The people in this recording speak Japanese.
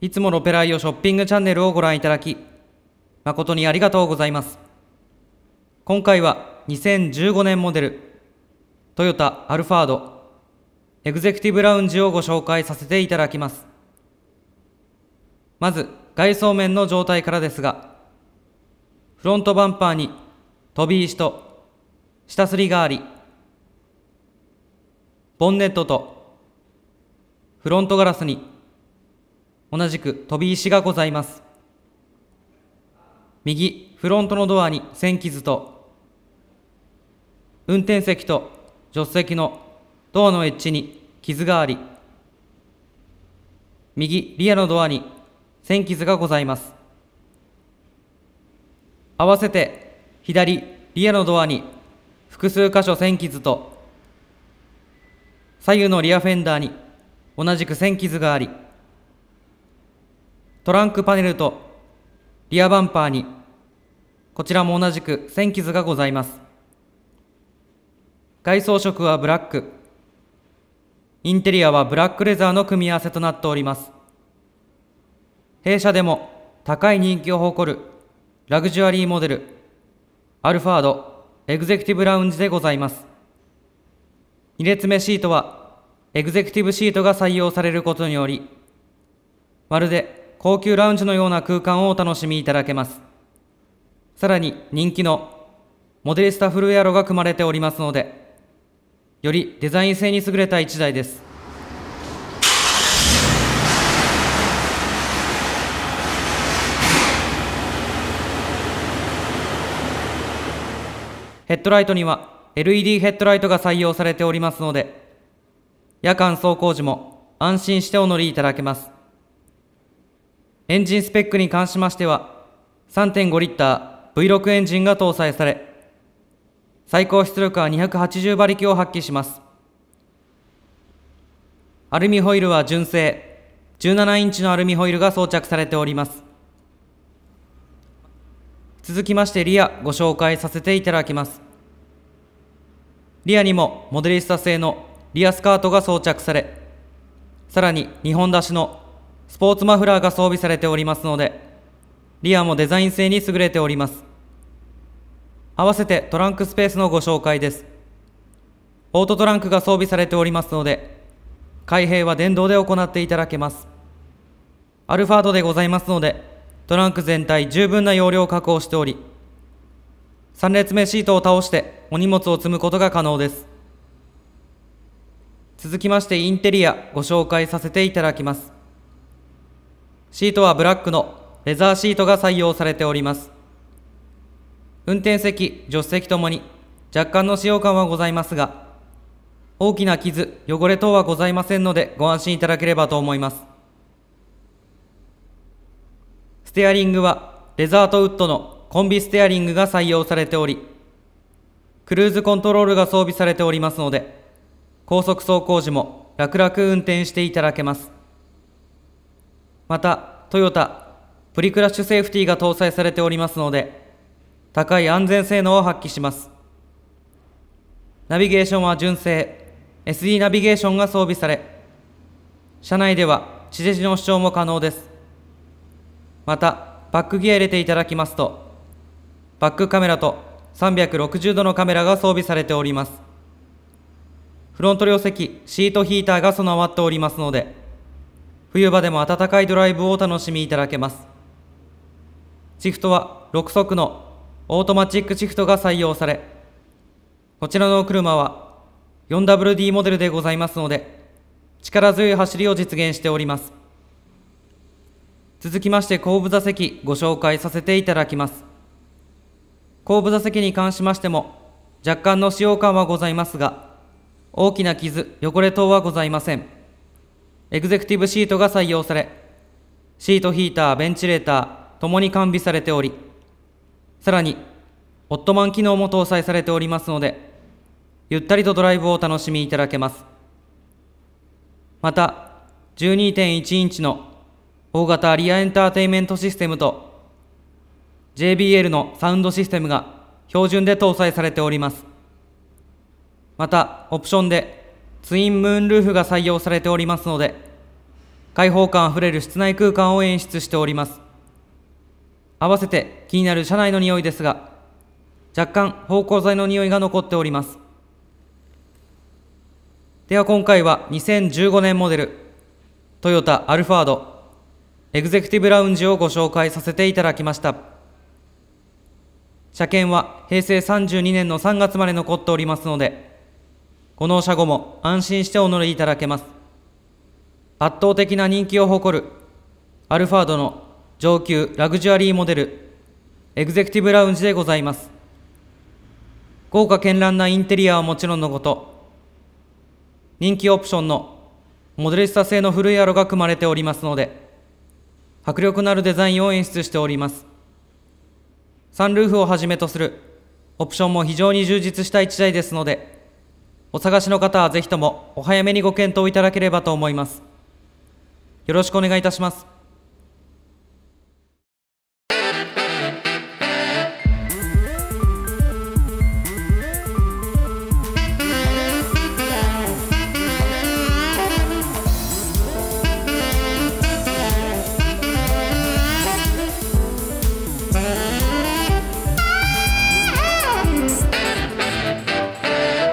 いつものペライオショッピングチャンネルをご覧いただき、誠にありがとうございます。今回は2015年モデル、トヨタアルファード、エグゼクティブラウンジをご紹介させていただきます。まず、外装面の状態からですが、フロントバンパーに飛び石と下すりがあり、ボンネットとフロントガラスに同じく飛び石がございます。右、フロントのドアに線傷と、運転席と助手席のドアのエッジに傷があり、右、リアのドアに線傷がございます。合わせて、左、リアのドアに複数箇所線傷と、左右のリアフェンダーに同じく線傷があり、トランクパネルとリアバンパーにこちらも同じく線傷がございます外装色はブラックインテリアはブラックレザーの組み合わせとなっております弊社でも高い人気を誇るラグジュアリーモデルアルファードエグゼクティブラウンジでございます2列目シートはエグゼクティブシートが採用されることによりまるで高級ラウンジのような空間をお楽しみいただけます。さらに人気のモデリスタフルエアロが組まれておりますので、よりデザイン性に優れた1台です。ヘッドライトには LED ヘッドライトが採用されておりますので、夜間走行時も安心してお乗りいただけます。エンジンスペックに関しましては、3.5リッター V6 エンジンが搭載され、最高出力は280馬力を発揮します。アルミホイルは純正、17インチのアルミホイルが装着されております。続きましてリアご紹介させていただきます。リアにもモデリスタ製のリアスカートが装着され、さらに2本出しのスポーツマフラーが装備されておりますので、リアもデザイン性に優れております。合わせてトランクスペースのご紹介です。オートトランクが装備されておりますので、開閉は電動で行っていただけます。アルファードでございますので、トランク全体十分な容量を確保しており、3列目シートを倒してお荷物を積むことが可能です。続きましてインテリアご紹介させていただきます。シートはブラックのレザーシートが採用されております。運転席、助手席ともに若干の使用感はございますが、大きな傷、汚れ等はございませんのでご安心いただければと思います。ステアリングはレザートウッドのコンビステアリングが採用されており、クルーズコントロールが装備されておりますので、高速走行時も楽々運転していただけます。またトヨタプリクラッシュセーフティが搭載されておりますので高い安全性能を発揮しますナビゲーションは純正 SD ナビゲーションが装備され車内では地デジの視聴も可能ですまたバックギア入れていただきますとバックカメラと360度のカメラが装備されておりますフロント両席シートヒーターが備わっておりますので冬場でも暖かいドライブをお楽しみいただけますシフトは6速のオートマチックシフトが採用されこちらの車は 4WD モデルでございますので力強い走りを実現しております続きまして後部座席ご紹介させていただきます後部座席に関しましても若干の使用感はございますが大きな傷汚れ等はございませんエグゼクティブシートが採用され、シートヒーター、ベンチレーターともに完備されており、さらに、オットマン機能も搭載されておりますので、ゆったりとドライブをお楽しみいただけます。また、12.1インチの大型リアエンターテイメントシステムと JBL のサウンドシステムが標準で搭載されております。また、オプションでツインムーンルーフが採用されておりますので、開放感あふれる室内空間を演出しております合わせて気になる車内の匂いですが若干芳香剤の匂いが残っておりますでは今回は2015年モデルトヨタアルファードエグゼクティブラウンジをご紹介させていただきました車検は平成32年の3月まで残っておりますのでこの車後も安心してお乗りいただけます圧倒的な人気を誇るアルファードの上級ラグジュアリーモデルエグゼクティブラウンジでございます豪華絢爛なインテリアはもちろんのこと人気オプションのモデリスタ製の古いアロが組まれておりますので迫力のあるデザインを演出しておりますサンルーフをはじめとするオプションも非常に充実した1台ですのでお探しの方はぜひともお早めにご検討いただければと思いますよろしくお願いいたします